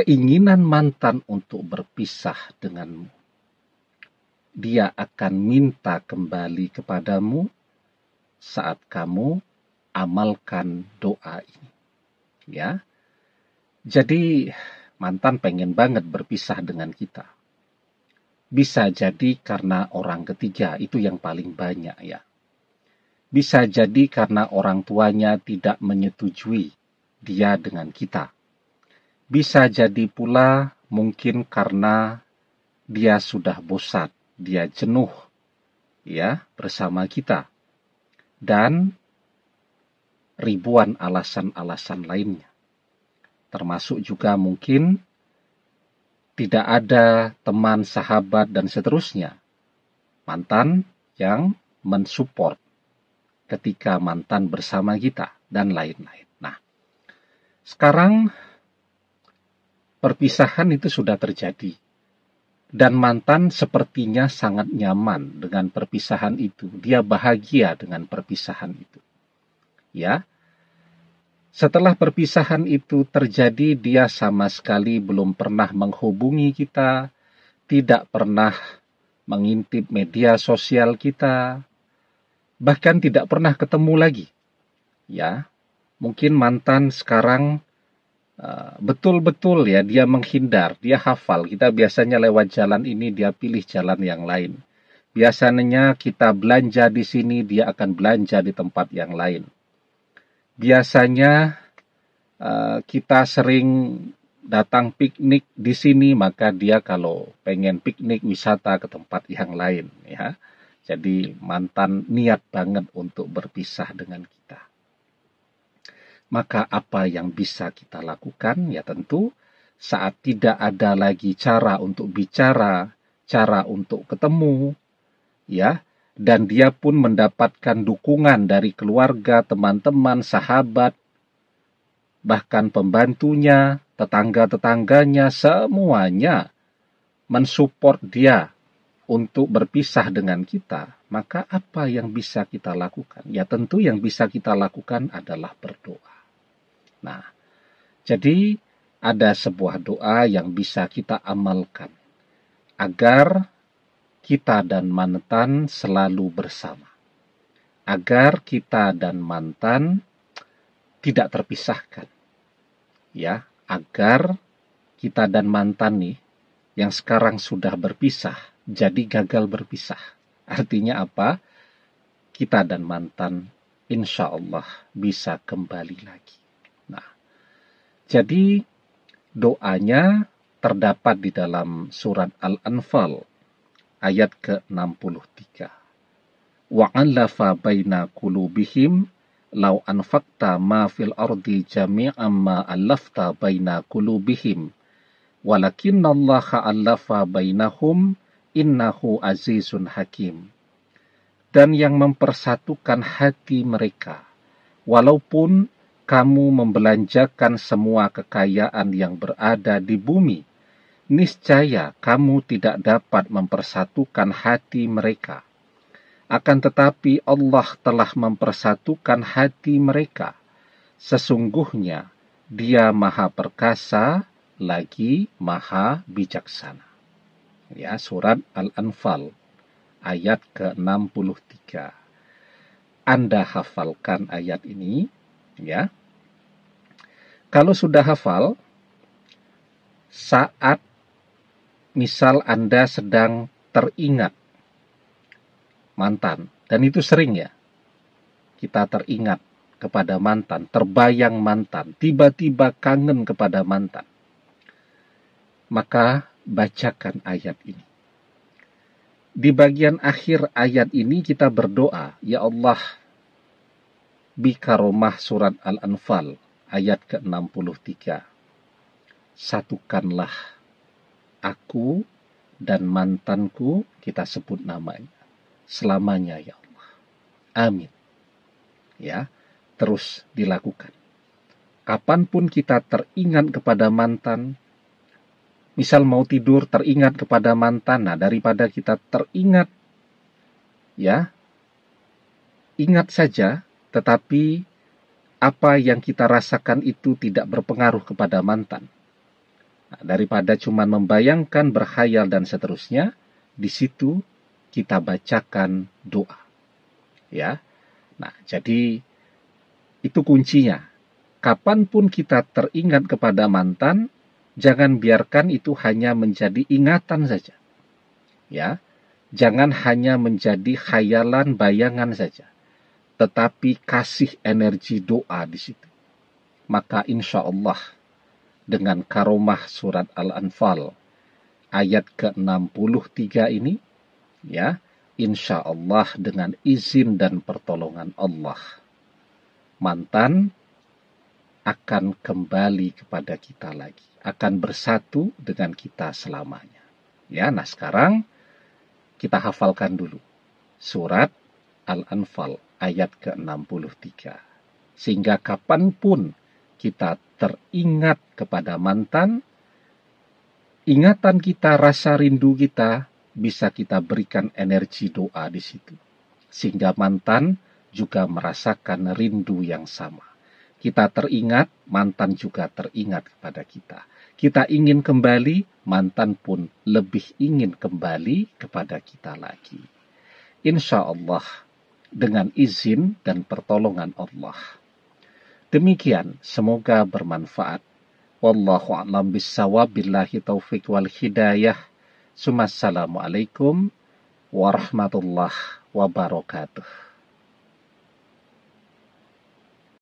keinginan mantan untuk berpisah denganmu. Dia akan minta kembali kepadamu saat kamu amalkan doa ini. Ya. Jadi mantan pengen banget berpisah dengan kita. Bisa jadi karena orang ketiga itu yang paling banyak ya. Bisa jadi karena orang tuanya tidak menyetujui dia dengan kita bisa jadi pula mungkin karena dia sudah bosan, dia jenuh ya bersama kita. Dan ribuan alasan-alasan lainnya. Termasuk juga mungkin tidak ada teman, sahabat, dan seterusnya. Mantan yang mensupport ketika mantan bersama kita dan lain-lain. Nah, sekarang Perpisahan itu sudah terjadi. Dan mantan sepertinya sangat nyaman dengan perpisahan itu. Dia bahagia dengan perpisahan itu. Ya. Setelah perpisahan itu terjadi, dia sama sekali belum pernah menghubungi kita, tidak pernah mengintip media sosial kita, bahkan tidak pernah ketemu lagi. Ya, mungkin mantan sekarang Eh, betul-betul ya dia menghindar, dia hafal. Kita biasanya lewat jalan ini dia pilih jalan yang lain. Biasanya kita belanja di sini, dia akan belanja di tempat yang lain. Biasanya eh, kita sering datang piknik di sini, maka dia kalau pengen piknik wisata ke tempat yang lain, ya. Jadi mantan niat banget untuk berpisah dengan kita. Maka apa yang bisa kita lakukan? Ya tentu saat tidak ada lagi cara untuk bicara, cara untuk ketemu, ya, dan dia pun mendapatkan dukungan dari keluarga, teman-teman, sahabat, bahkan pembantunya, tetangga-tetangganya, semuanya mensupport dia untuk berpisah dengan kita, maka apa yang bisa kita lakukan? Ya tentu yang bisa kita lakukan adalah berdoa. Nah, jadi ada sebuah doa yang bisa kita amalkan agar kita dan mantan selalu bersama. Agar kita dan mantan tidak terpisahkan. Ya, agar kita dan mantan nih yang sekarang sudah berpisah jadi gagal berpisah. Artinya apa? Kita dan mantan insya Allah bisa kembali lagi. Jadi doanya terdapat di dalam surat Al-Anfal ayat ke-63. Wa'alafa baina kulubihim lau anfakta ma fil ardi jami'an ma alafta baina kulubihim walakinnallaha alafa bainahum innahu azizun hakim dan yang mempersatukan hati mereka walaupun kamu membelanjakan semua kekayaan yang berada di bumi, niscaya kamu tidak dapat mempersatukan hati mereka. Akan tetapi, Allah telah mempersatukan hati mereka. Sesungguhnya, Dia Maha Perkasa lagi Maha Bijaksana. Ya, surat Al-Anfal ayat ke-63. Anda hafalkan ayat ini, ya kalau sudah hafal, saat misal Anda sedang teringat mantan, dan itu sering ya, kita teringat kepada mantan, terbayang mantan, tiba-tiba kangen kepada mantan, maka bacakan ayat ini di bagian akhir ayat ini kita berdoa, Ya Allah, bikaromah surat Al-Anfal ayat ke-63. Satukanlah aku dan mantanku, kita sebut namanya, selamanya ya Allah. Amin. Ya, terus dilakukan. Kapanpun kita teringat kepada mantan, misal mau tidur teringat kepada mantan, nah daripada kita teringat, ya, ingat saja, tetapi apa yang kita rasakan itu tidak berpengaruh kepada mantan. Nah, daripada cuma membayangkan, berhayal, dan seterusnya, di situ kita bacakan doa. Ya, nah jadi itu kuncinya. Kapanpun kita teringat kepada mantan, jangan biarkan itu hanya menjadi ingatan saja. Ya, jangan hanya menjadi khayalan bayangan saja tetapi kasih energi doa di situ. Maka insya Allah dengan karomah surat Al-Anfal ayat ke-63 ini, ya, insya Allah dengan izin dan pertolongan Allah, mantan akan kembali kepada kita lagi, akan bersatu dengan kita selamanya. Ya, nah sekarang kita hafalkan dulu surat Al-Anfal ayat ke-63. Sehingga kapanpun kita teringat kepada mantan, ingatan kita, rasa rindu kita, bisa kita berikan energi doa di situ. Sehingga mantan juga merasakan rindu yang sama. Kita teringat, mantan juga teringat kepada kita. Kita ingin kembali, mantan pun lebih ingin kembali kepada kita lagi. Insya Allah, dengan izin dan pertolongan Allah. Demikian, semoga bermanfaat. Wallahu a'lam bissawab billahi taufik wal hidayah. Assalamualaikum warahmatullahi wabarakatuh.